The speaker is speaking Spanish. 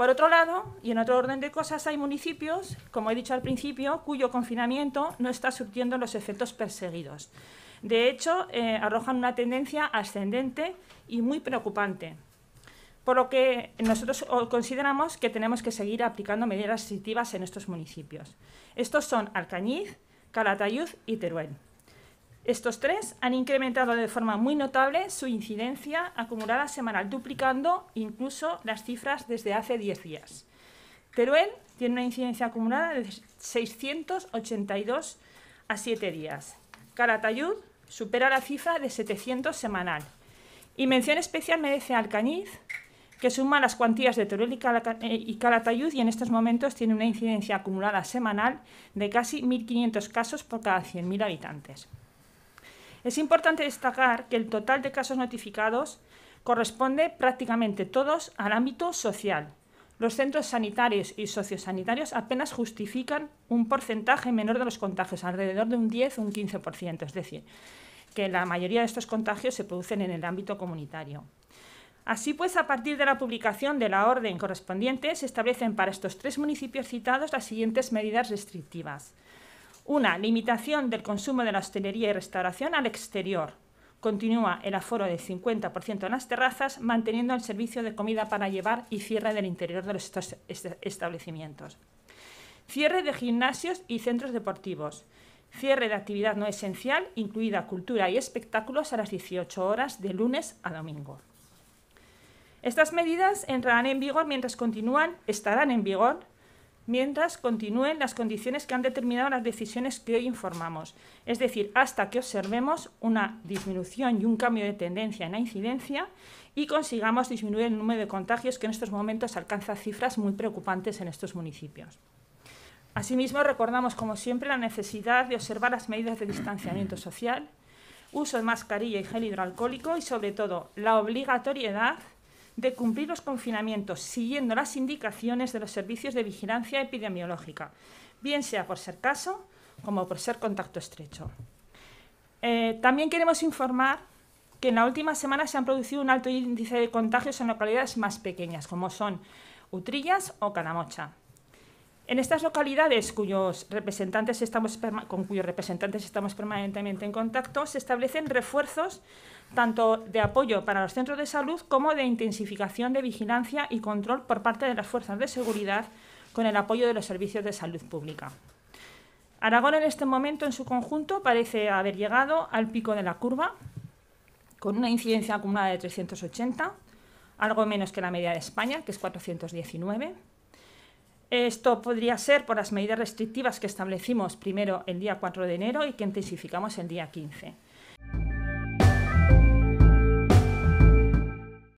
Por otro lado, y en otro orden de cosas, hay municipios, como he dicho al principio, cuyo confinamiento no está surtiendo los efectos perseguidos. De hecho, eh, arrojan una tendencia ascendente y muy preocupante, por lo que nosotros consideramos que tenemos que seguir aplicando medidas restrictivas en estos municipios. Estos son Alcañiz, Calatayud y Teruel. Estos tres han incrementado de forma muy notable su incidencia acumulada semanal, duplicando incluso las cifras desde hace 10 días. Teruel tiene una incidencia acumulada de 682 a 7 días. Calatayud supera la cifra de 700 semanal. Y mención especial merece Alcañiz, que suma las cuantías de Teruel y eh, Calatayud y en estos momentos tiene una incidencia acumulada semanal de casi 1.500 casos por cada 100.000 habitantes. Es importante destacar que el total de casos notificados corresponde prácticamente todos al ámbito social. Los centros sanitarios y sociosanitarios apenas justifican un porcentaje menor de los contagios, alrededor de un 10 o un 15%, es decir, que la mayoría de estos contagios se producen en el ámbito comunitario. Así pues, a partir de la publicación de la orden correspondiente, se establecen para estos tres municipios citados las siguientes medidas restrictivas. Una, limitación del consumo de la hostelería y restauración al exterior. Continúa el aforo del 50% en las terrazas, manteniendo el servicio de comida para llevar y cierre del interior de los establecimientos. Cierre de gimnasios y centros deportivos. Cierre de actividad no esencial, incluida cultura y espectáculos, a las 18 horas de lunes a domingo. Estas medidas entrarán en vigor mientras continúan, estarán en vigor mientras continúen las condiciones que han determinado las decisiones que hoy informamos, es decir, hasta que observemos una disminución y un cambio de tendencia en la incidencia y consigamos disminuir el número de contagios que en estos momentos alcanza cifras muy preocupantes en estos municipios. Asimismo, recordamos, como siempre, la necesidad de observar las medidas de distanciamiento social, uso de mascarilla y gel hidroalcohólico y, sobre todo, la obligatoriedad de cumplir los confinamientos siguiendo las indicaciones de los servicios de vigilancia epidemiológica, bien sea por ser caso como por ser contacto estrecho. Eh, también queremos informar que en la última semana se han producido un alto índice de contagios en localidades más pequeñas, como son Utrillas o Canamocha. En estas localidades cuyos representantes estamos, con cuyos representantes estamos permanentemente en contacto, se establecen refuerzos tanto de apoyo para los centros de salud como de intensificación de vigilancia y control por parte de las fuerzas de seguridad con el apoyo de los servicios de salud pública. Aragón en este momento en su conjunto parece haber llegado al pico de la curva, con una incidencia acumulada de 380, algo menos que la media de España, que es 419. Esto podría ser por las medidas restrictivas que establecimos primero el día 4 de enero y que intensificamos el día 15.